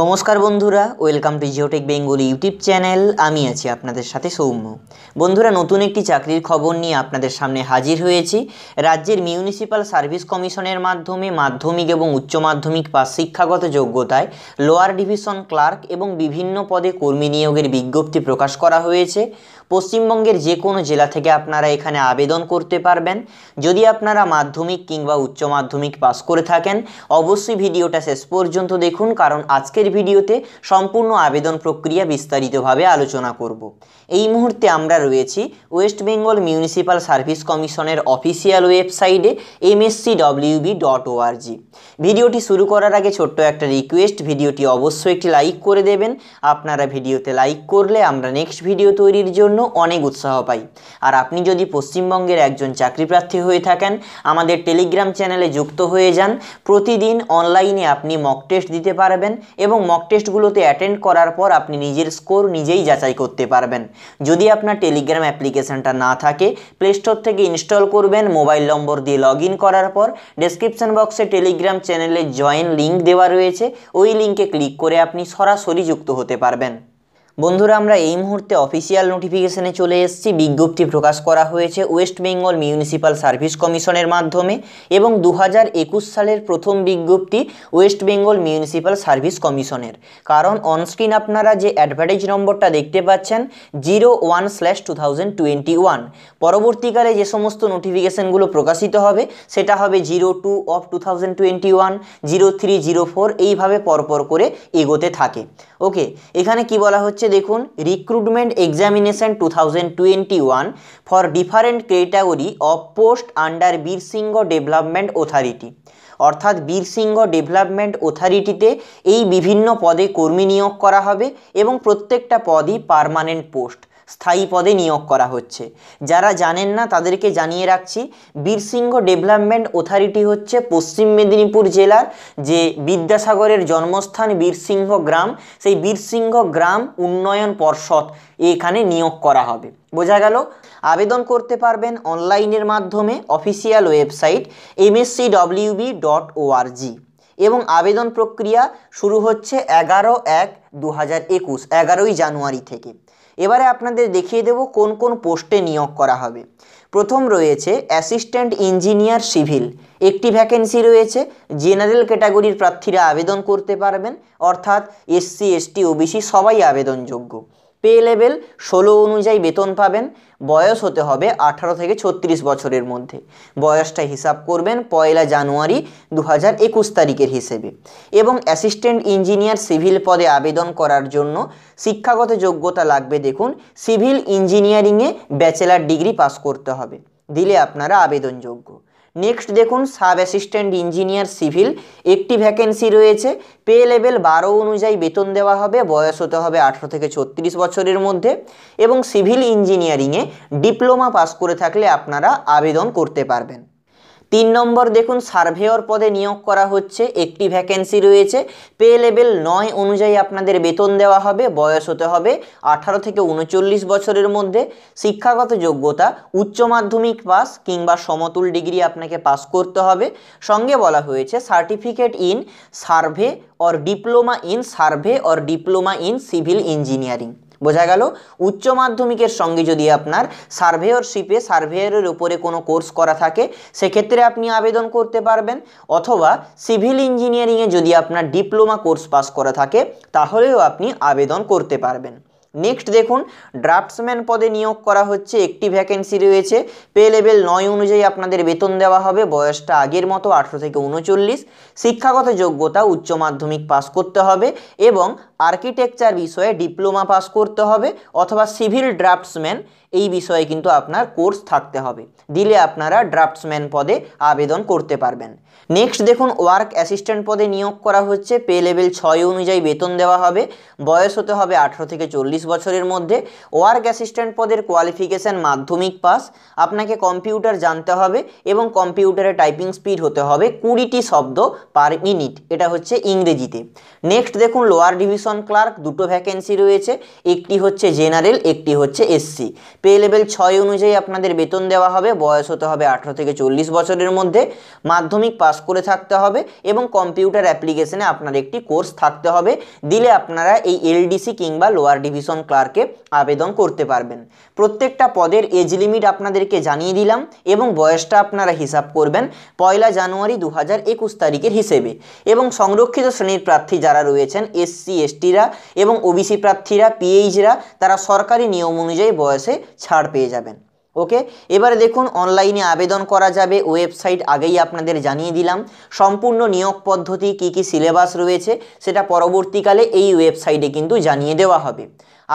নমস্কার বন্ধুরা welcome to Geotech Bengali YouTube channel আমি আছি আপনাদের সাথে সৌম্য বন্ধুরা নতুন একটি চাকরির খবর নিয়ে আপনাদের সামনে হাজির হয়েছি রাজ্যের মিউনিসিপ্যাল সার্ভিস কমিশনের মাধ্যমে মাধ্যমিক এবং উচ্চ মাধ্যমিক পাশ শিক্ষাগত যোগ্যতায় লোয়ার ডিভিশন ক্লার্ক এবং বিভিন্ন পদে কর্মী নিয়োগের বিজ্ঞপ্তি প্রকাশ করা হয়েছে পশ্চিমবঙ্গের যে কোনো জেলা থেকে আপনারা এখানে আবেদন করতে পারবেন যদি আপনারা মাধ্যমিক কিংবা উচ্চ মাধ্যমিক পাস করে থাকেন অবশ্যই ভিডিওটা শেষ পর্যন্ত দেখুন কারণ আজকের আজকের ভিডিওতে সম্পূর্ণ আবেদন প্রক্রিয়া বিস্তারিতভাবে আলোচনা করব এই মুহূর্তে আমরা রয়েছি ওয়েস্ট বেঙ্গল মিউনিসিপ্যাল সার্ভিস কমিশনের অফিসিয়াল ওয়েবসাইটে এমএসসি ডব্লিউবি ডট ভিডিওটি শুরু করার আগে ছোট্ট একটা রিকোয়েস্ট ভিডিওটি অবশ্যই একটি লাইক করে দেবেন আপনারা ভিডিওতে লাইক করলে আমরা নেক্সট ভিডিও তৈরির জন্য অনেক উৎসাহ পাই আর আপনি যদি পশ্চিমবঙ্গের একজন চাকরিপ্রার্থী হয়ে থাকেন আমাদের টেলিগ্রাম চ্যানেলে যুক্ত হয়ে যান প্রতিদিন অনলাইনে আপনি মক টেস্ট দিতে পারবেন এবং এবং মক টেস্টগুলোতে অ্যাটেন্ড করার পর আপনি নিজের স্কোর নিজেই যাচাই করতে পারবেন যদি আপনার টেলিগ্রাম অ্যাপ্লিকেশানটা না থাকে প্লে স্টোর থেকে ইনস্টল করবেন মোবাইল নম্বর দিয়ে লগ করার পর ডেসক্রিপশন বক্সে টেলিগ্রাম চ্যানেলে জয়েন লিঙ্ক দেওয়া রয়েছে ওই লিঙ্কে ক্লিক করে আপনি সরাসরি যুক্ত হতে পারবেন বন্ধুরা আমরা এই মুহূর্তে অফিসিয়াল নোটিফিকেশনে চলে এসেছি বিজ্ঞপ্তি প্রকাশ করা হয়েছে ওয়েস্ট বেঙ্গল মিউনিসিপ্যাল সার্ভিস কমিশনের মাধ্যমে এবং দু সালের প্রথম বিজ্ঞপ্তি ওয়েস্ট বেঙ্গল মিউনিসিপ্যাল সার্ভিস কমিশনের কারণ অনস্ক্রিন আপনারা যে অ্যাডভার্টাইজ নম্বরটা দেখতে পাচ্ছেন zero one slash two thousand twenty one পরবর্তীকালে যে সমস্ত নোটিফিকেশনগুলো প্রকাশিত হবে সেটা হবে zero two of two thousand twenty one zero three zero four এইভাবে পরপর করে এগোতে থাকে ওকে এখানে কি বলা হচ্ছে হচ্ছে দেখুন recruitment examination two thousand twenty one for different category of post under Birsingha development authority অর্থাৎ বীরসিংহ ডেভেলপমেন্ট অথরিটিতে এই বিভিন্ন পদে কর্মী নিয়োগ করা হবে এবং প্রত্যেকটা পদই পারমানেন্ট পোস্ট স্থায়ী পদে নিয়োগ করা হচ্ছে যারা জানেন না তাদেরকে জানিয়ে রাখছি বীরসিংহ ডেভেলপমেন্ট অথরিটি হচ্ছে পশ্চিম মেদিনীপুর জেলার যে বিদ্যাসাগরের জন্মস্থান বীরসিংহ গ্রাম সেই বীরসিংহ গ্রাম উন্নয়ন পর্ষদ এখানে নিয়োগ করা হবে বোঝা গেল আবেদন করতে পারবেন অনলাইনের মাধ্যমে official website MSC WB dot ORG এবং আবেদন প্রক্রিয়া শুরু হচ্ছে এগারো এক দু হাজার একুশ এগারোই জানুয়ারি থেকে এবারে আপনাদের দেখিয়ে দেব কোন কোন পোস্টে নিয়োগ করা হবে প্রথম রয়েছে অ্যাসিস্ট্যান্ট ইঞ্জিনিয়ার সিভিল একটি ভ্যাকেন্সি রয়েছে জেনারেল ক্যাটাগরির প্রার্থীরা আবেদন করতে পারবেন অর্থাৎ এসসি এসটি ওবিসি সবাই আবেদনযোগ্য পে লেভেল ষোলো অনুযায়ী বেতন পাবেন বয়স হতে হবে আঠারো থেকে ছত্রিশ বছরের মধ্যে বয়সটা হিসাব করবেন পয়লা জানুয়ারি দু হাজার একুশ তারিখের হিসেবে এবং অ্যাসিস্ট্যান্ট ইঞ্জিনিয়ার সিভিল পদে আবেদন করার জন্য শিক্ষাগত যোগ্যতা লাগবে দেখুন সিভিল ইঞ্জিনিয়ারিংয়ে ব্যাচেলার ডিগ্রি পাস করতে হবে দিলে আপনারা আবেদনযোগ্য নেক্সট দেখুন সাব অ্যাসিস্ট্যান্ট ইঞ্জিনিয়ার সিভিল একটি ভ্যাকেন্সি রয়েছে পে লেভেল বারো অনুযায়ী বেতন দেওয়া হবে বয়স হতে হবে আঠেরো থেকে ছত্রিশ বছরের মধ্যে এবং সিভিল ইঞ্জিনিয়ারিংয়ে ডিপ্লোমা পাস করে থাকলে আপনারা আবেদন করতে পারবেন তিন নম্বর দেখুন সার্ভেয়র পদে নিয়োগ করা হচ্ছে একটি ভ্যাকেন্সি রয়েছে পে লেভেল নয় অনুযায়ী আপনাদের বেতন দেওয়া হবে বয়স হতে হবে আঠারো থেকে উনচল্লিশ বছরের মধ্যে শিক্ষাগত যোগ্যতা উচ্চ মাধ্যমিক পাস কিংবা সমতুল ডিগ্রি আপনাকে পাস করতে হবে সঙ্গে বলা হয়েছে certificate in survey or diploma in survey or diploma in civil engineering বোঝা গেল উচ্চ মাধ্যমিকের সঙ্গে যদি আপনার সার্ভেয়রশিপে সার্ভেয়ারের উপরে কোনো কোর্স করা থাকে সেক্ষেত্রে আপনি আবেদন করতে পারবেন অথবা সিভিল ইঞ্জিনিয়ারিংয়ে যদি আপনার ডিপ্লোমা কোর্স পাস করা থাকে তাহলেও আপনি আবেদন করতে পারবেন নেক্সট দেখুন ড্রাফটসম্যান পদে নিয়োগ করা হচ্ছে একটি ভ্যাকেন্সি রয়েছে পে লেভেল নয় অনুযায়ী আপনাদের বেতন দেওয়া হবে বয়সটা আগের মতো আঠেরো থেকে উনচল্লিশ শিক্ষাগত যোগ্যতা উচ্চ মাধ্যমিক পাশ করতে হবে এবং আর্কিটেকচার বিষয়ে ডিপ্লোমা পাস করতে হবে অথবা সিভিল ড্রাফটসম্যান এই বিষয়ে কিন্তু আপনার কোর্স থাকতে হবে দিলে আপনারা ড্রাফটসম্যান পদে আবেদন করতে পারবেন নেক্সট দেখুন ওয়ার্ক অ্যাসিস্ট্যান্ট পদে নিয়োগ করা হচ্ছে পে লেভেল ছয় অনুযায়ী বেতন দেওয়া হবে বয়স হতে হবে আঠেরো থেকে চল্লিশ বছরের মধ্যে ওয়ার্ক অ্যাসিস্ট্যান্ট পদের কোয়ালিফিকেশান মাধ্যমিক পাস আপনাকে কম্পিউটার জানতে হবে এবং কম্পিউটারে টাইপিং স্পিড হতে হবে কুড়িটি শব্দ পার মিনিট এটা হচ্ছে ইংরেজিতে নেক্সট দেখুন লোয়ার ডিভিশন ক্লার্ক দুটো ভ্যাকেন্সি রয়েছে একটি হচ্ছে জেনারেল একটি হচ্ছে এসসি পে লেভেল ছয় অনুযায়ী আপনাদের বেতন দেওয়া হবে বয়স হতে হবে আঠেরো থেকে চল্লিশ বছরের মধ্যে মাধ্যমিক পাস করে থাকতে হবে এবং কম্পিউটার অ্যাপ্লিকেশনে আপনার একটি কোর্স থাকতে হবে দিলে আপনারা এই এলডিসি কিংবা লোয়ার ডিভিশন অ্যাসিস্ট্যান্ট ক্লার্কে আবেদন করতে পারবেন প্রত্যেকটা পদের এজ লিমিট আপনাদেরকে জানিয়ে দিলাম এবং বয়সটা আপনারা হিসাব করবেন পয়লা জানুয়ারি দু হাজার একুশ তারিখের হিসেবে এবং সংরক্ষিত শ্রেণীর প্রার্থী যারা রয়েছেন এসসি এসটিরা এবং ওবিসি প্রার্থীরা পিএইচরা তারা সরকারি নিয়ম অনুযায়ী বয়সে ছাড় পেয়ে যাবেন ওকে এবারে দেখুন অনলাইনে আবেদন করা যাবে ওয়েবসাইট আগেই আপনাদের জানিয়ে দিলাম সম্পূর্ণ নিয়োগ পদ্ধতি কি কি সিলেবাস রয়েছে সেটা পরবর্তীকালে এই ওয়েবসাইটে কিন্তু জানিয়ে দেওয়া হবে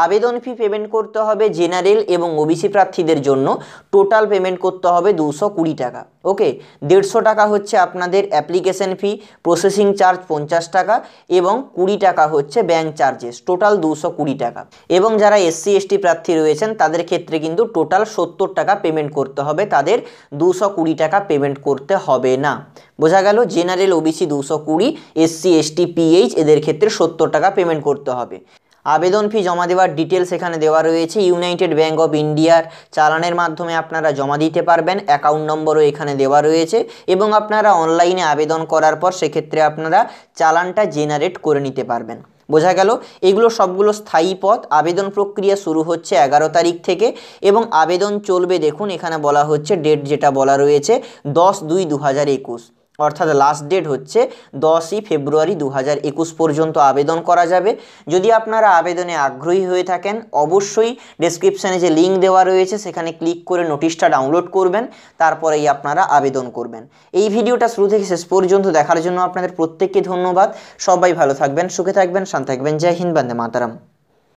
আবেদন ফি পেমেন্ট করতে হবে জেনারেল এবং ওবিসি প্রার্থীদের জন্য টোটাল পেমেন্ট করতে হবে দুশো কুড়ি টাকা ওকে দেড়শো টাকা হচ্ছে আপনাদের অ্যাপ্লিকেশন ফি প্রসেসিং চার্জ পঞ্চাশ টাকা এবং কুড়ি টাকা হচ্ছে ব্যাঙ্ক চার্জেস টোটাল দুশো কুড়ি টাকা এবং যারা এসসি এসটি প্রার্থী রয়েছেন তাদের ক্ষেত্রে কিন্তু টোটাল সত্তর টাকা পেমেন্ট করতে হবে তাদের দুশো কুড়ি টাকা পেমেন্ট করতে হবে না বোঝা গেল জেনারেল ওবিসি দুশো কুড়ি এসসি এসটি পিএইচ এদের ক্ষেত্রে সত্তর টাকা পেমেন্ট করতে হবে আবেদন ফি জমা দেওয়ার ডিটেলস এখানে দেওয়া রয়েছে ইউনাইটেড ব্যাঙ্ক অফ ইন্ডিয়ার চালানের মাধ্যমে আপনারা জমা দিতে পারবেন অ্যাকাউন্ট নম্বরও এখানে দেওয়া রয়েছে এবং আপনারা অনলাইনে আবেদন করার পর সেক্ষেত্রে আপনারা চালানটা জেনারেট করে নিতে পারবেন বোঝা গেল এগুলো সবগুলো স্থায়ী পথ আবেদন প্রক্রিয়া শুরু হচ্ছে এগারো তারিখ থেকে এবং আবেদন চলবে দেখুন এখানে বলা হচ্ছে ডেট যেটা বলা রয়েছে দশ দুই দু হাজার একুশ অর্থাৎ লাস্ট ডেট হচ্ছে দশই ফেব্রুয়ারি দু পর্যন্ত আবেদন করা যাবে যদি আপনারা আবেদনে আগ্রহী হয়ে থাকেন অবশ্যই ডেসক্রিপশানে যে লিঙ্ক দেওয়া রয়েছে সেখানে ক্লিক করে নোটিশটা ডাউনলোড করবেন তারপরেই আপনারা আবেদন করবেন এই ভিডিওটা শুরু থেকে শেষ পর্যন্ত দেখার জন্য আপনাদের প্রত্যেককে ধন্যবাদ সবাই ভালো থাকবেন সুখে থাকবেন শান্ত থাকবেন জয় হিন্দ বন্দে মাতারাম